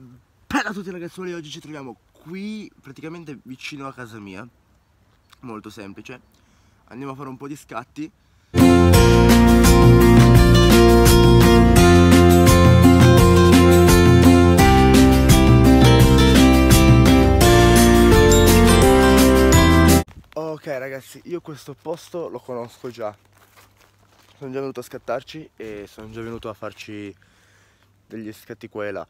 Bella a tutti ragazzuoli, oggi ci troviamo qui praticamente vicino a casa mia Molto semplice Andiamo a fare un po' di scatti Ok ragazzi, io questo posto lo conosco già Sono già venuto a scattarci e sono già venuto a farci degli scatti qua e là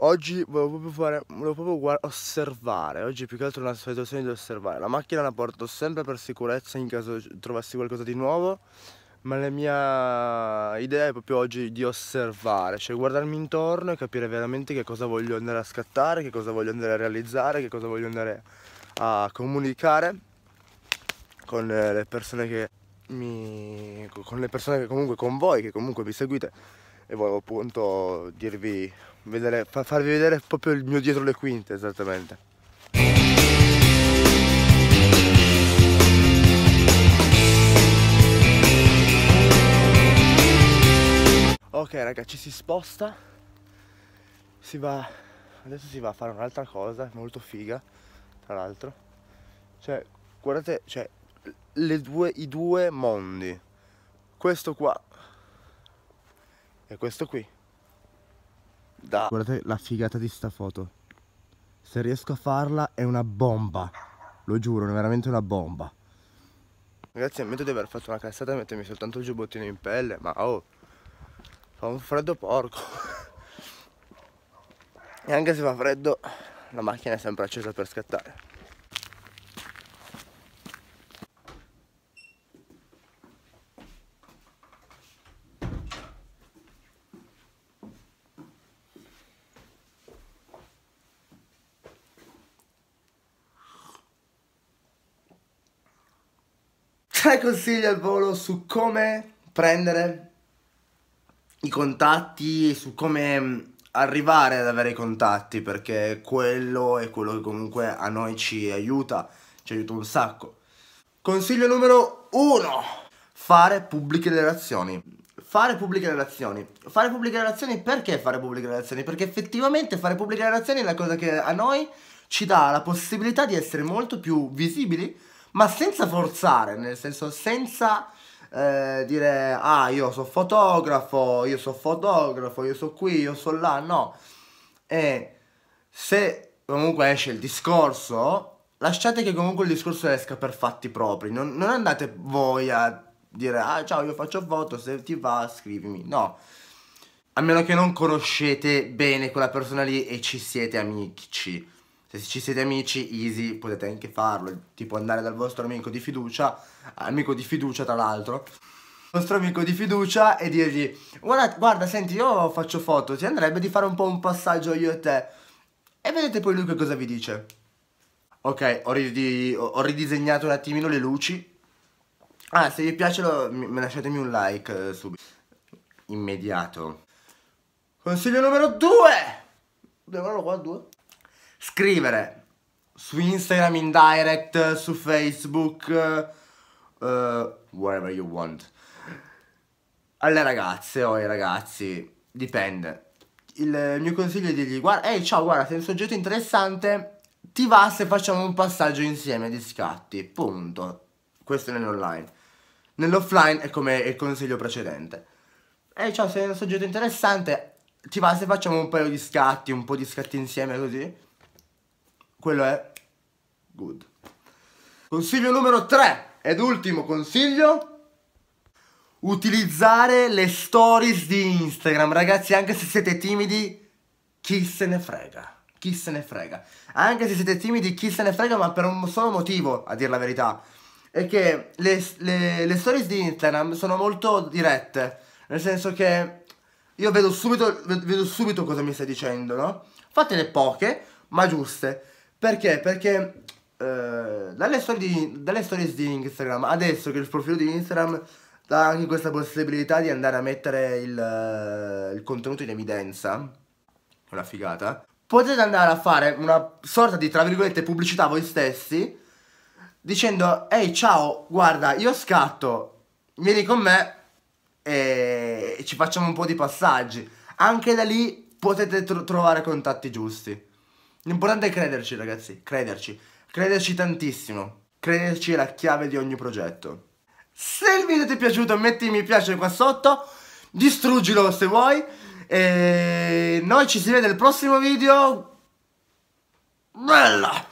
Oggi volevo proprio, fare, volevo proprio osservare, oggi più che altro una situazione di osservare. La macchina la porto sempre per sicurezza in caso trovassi qualcosa di nuovo, ma la mia idea è proprio oggi di osservare, cioè guardarmi intorno e capire veramente che cosa voglio andare a scattare, che cosa voglio andare a realizzare, che cosa voglio andare a comunicare con le persone che mi, con le persone che comunque con voi, che comunque vi seguite e volevo appunto dirvi, vedere, farvi vedere proprio il mio dietro le quinte esattamente. Ok ragazzi si sposta, si va, adesso si va a fare un'altra cosa molto figa tra l'altro, cioè guardate cioè, due, i due mondi, questo qua è questo qui. Da. Guardate la figata di sta foto. Se riesco a farla è una bomba. Lo giuro, è veramente una bomba. Ragazzi, ammetto di aver fatto una cassata e mettermi soltanto il giubbottino in pelle, ma oh, fa un freddo porco. e anche se fa freddo, la macchina è sempre accesa per scattare. 6 consigli al volo su come prendere i contatti, su come mm, arrivare ad avere i contatti, perché quello è quello che comunque a noi ci aiuta, ci aiuta un sacco. Consiglio numero uno, Fare pubbliche relazioni. Fare pubbliche relazioni. Fare pubbliche relazioni perché fare pubbliche relazioni? Perché effettivamente fare pubbliche relazioni è la cosa che a noi ci dà la possibilità di essere molto più visibili ma senza forzare, nel senso senza eh, dire ah io so fotografo, io so fotografo, io so qui, io so là, no. E se comunque esce il discorso, lasciate che comunque il discorso esca per fatti propri, non, non andate voi a dire ah ciao io faccio foto, se ti va scrivimi, no. A meno che non conoscete bene quella persona lì e ci siete amici se ci siete amici, easy, potete anche farlo, tipo andare dal vostro amico di fiducia, amico di fiducia tra l'altro, vostro amico di fiducia e dirgli guarda, guarda, senti, io faccio foto, ti andrebbe di fare un po' un passaggio io e te e vedete poi lui che cosa vi dice. Ok, ho, rid ho ridisegnato un attimino le luci. Ah, se vi piace lo, lasciatemi un like eh, subito. Immediato. Consiglio numero 2! Devo qua due? scrivere su Instagram in direct, su Facebook, uh, eh, wherever you want. Alle ragazze o ai ragazzi, dipende. Il mio consiglio è dirgli, guarda, ehi ciao, guarda, sei un soggetto interessante, ti va se facciamo un passaggio insieme di scatti, punto. Questo è nell'online. Nell'offline è come il consiglio precedente. Ehi ciao, sei un soggetto interessante, ti va se facciamo un paio di scatti, un po' di scatti insieme così? quello è good. Consiglio numero 3 ed ultimo consiglio utilizzare le stories di Instagram, ragazzi, anche se siete timidi, chi se ne frega. Chi se ne frega. Anche se siete timidi, chi se ne frega, ma per un solo motivo, a dire la verità. È che le, le, le stories di Instagram sono molto dirette. Nel senso che io vedo subito, vedo subito cosa mi stai dicendo, no? Fatele poche, ma giuste. Perché? Perché eh, dalle, storie di, dalle stories di Instagram, adesso che il profilo di Instagram dà anche questa possibilità di andare a mettere il, eh, il contenuto in evidenza, una figata, potete andare a fare una sorta di, tra virgolette, pubblicità voi stessi, dicendo, ehi ciao, guarda, io scatto, vieni con me e ci facciamo un po' di passaggi. Anche da lì potete tro trovare contatti giusti. L'importante è crederci, ragazzi, crederci. Crederci tantissimo. Crederci è la chiave di ogni progetto. Se il video ti è piaciuto metti mi piace qua sotto, distruggilo se vuoi. E noi ci si vede al prossimo video. Bella!